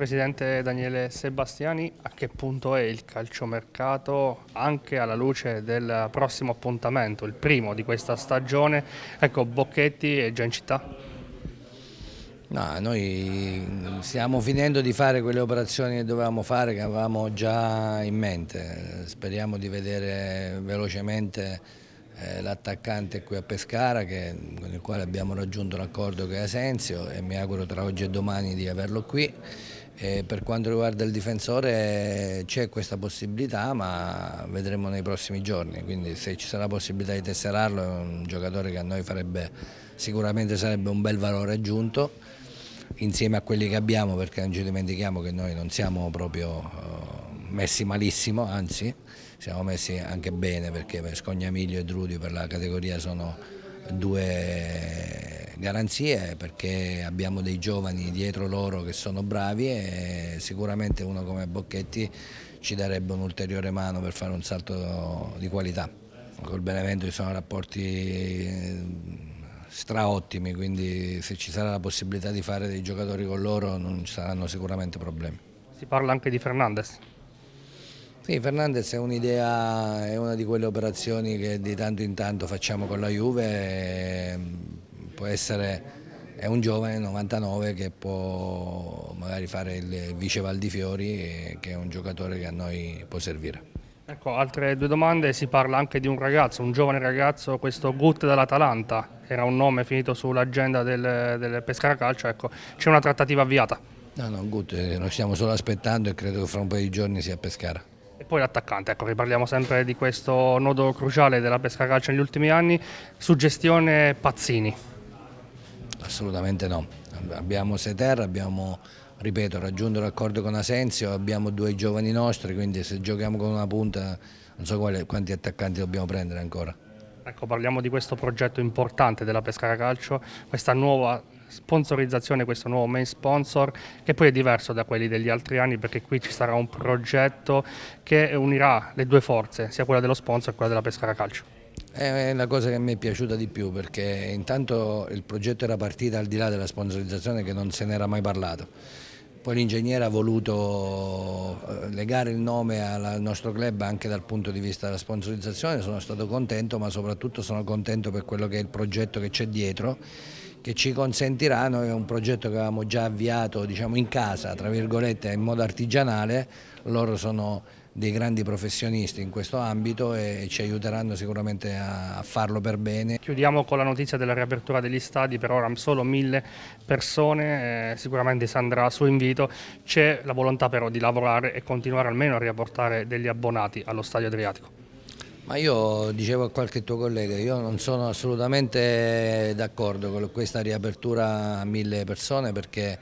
Presidente Daniele Sebastiani, a che punto è il calciomercato anche alla luce del prossimo appuntamento, il primo di questa stagione? Ecco, Bocchetti è già in città? No, noi stiamo finendo di fare quelle operazioni che dovevamo fare, che avevamo già in mente. Speriamo di vedere velocemente eh, l'attaccante qui a Pescara, che, con il quale abbiamo raggiunto l'accordo che è Asensio e mi auguro tra oggi e domani di averlo qui. E per quanto riguarda il difensore c'è questa possibilità ma vedremo nei prossimi giorni, quindi se ci sarà possibilità di tesserarlo è un giocatore che a noi farebbe, sicuramente sarebbe un bel valore aggiunto insieme a quelli che abbiamo perché non ci dimentichiamo che noi non siamo proprio eh, messi malissimo, anzi siamo messi anche bene perché Scognamiglio e Drudi per la categoria sono due garanzie perché abbiamo dei giovani dietro loro che sono bravi e sicuramente uno come Bocchetti ci darebbe un'ulteriore mano per fare un salto di qualità. Col Benevento ci sono rapporti eh, straottimi, quindi se ci sarà la possibilità di fare dei giocatori con loro non ci saranno sicuramente problemi. Si parla anche di Fernandez. Sì, Fernandez è un'idea, è una di quelle operazioni che di tanto in tanto facciamo con la Juve può essere è un giovane 99 che può magari fare il vice Valdifiori che è un giocatore che a noi può servire. Ecco, altre due domande, si parla anche di un ragazzo, un giovane ragazzo, questo Gut dall'Atalanta, che era un nome finito sull'agenda del, del, Pescara Calcio, ecco, c'è una trattativa avviata? No, no, Gut eh, lo stiamo solo aspettando e credo che fra un paio di giorni sia a Pescara. E poi l'attaccante, ecco, riparliamo sempre di questo nodo cruciale della Pescara Calcio negli ultimi anni, suggestione Pazzini. Assolutamente no. Abbiamo Seterra, abbiamo ripeto, raggiunto l'accordo con Asensio, abbiamo due giovani nostri, quindi se giochiamo con una punta non so quali, quanti attaccanti dobbiamo prendere ancora. Ecco, parliamo di questo progetto importante della Pescara Calcio, questa nuova sponsorizzazione, questo nuovo main sponsor che poi è diverso da quelli degli altri anni perché qui ci sarà un progetto che unirà le due forze, sia quella dello sponsor che quella della Pescara Calcio. È la cosa che mi è piaciuta di più perché intanto il progetto era partito al di là della sponsorizzazione che non se n'era mai parlato. Poi l'ingegnere ha voluto eh, legare il nome al nostro club anche dal punto di vista della sponsorizzazione, sono stato contento ma soprattutto sono contento per quello che è il progetto che c'è dietro che ci consentirà, noi è un progetto che avevamo già avviato diciamo, in casa, tra virgolette, in modo artigianale, loro sono dei grandi professionisti in questo ambito e ci aiuteranno sicuramente a farlo per bene. Chiudiamo con la notizia della riapertura degli stadi, per ora solo mille persone, eh, sicuramente si andrà a suo invito, c'è la volontà però di lavorare e continuare almeno a riapportare degli abbonati allo Stadio Adriatico. Ma io dicevo a qualche tuo collega, io non sono assolutamente d'accordo con questa riapertura a mille persone perché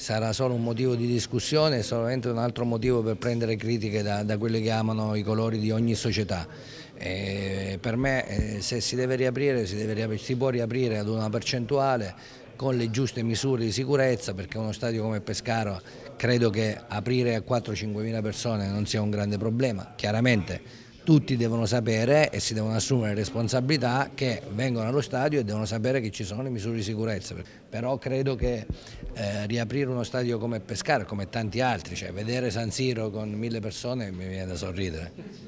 sarà solo un motivo di discussione è solamente un altro motivo per prendere critiche da, da quelli che amano i colori di ogni società. E eh, per me eh, se si deve riaprire si, deve si, può riaprire ad una percentuale con le giuste misure di sicurezza perché uno stadio come Pescaro credo che aprire a 4-5 mila persone non sia un grande problema, chiaramente tutti devono sapere e si devono assumere responsabilità che vengono allo stadio e devono sapere che ci sono le misure di sicurezza. Però credo che eh, riaprire uno stadio come Pescara, come tanti altri, cioè vedere San Siro con mille persone mi viene da sorridere.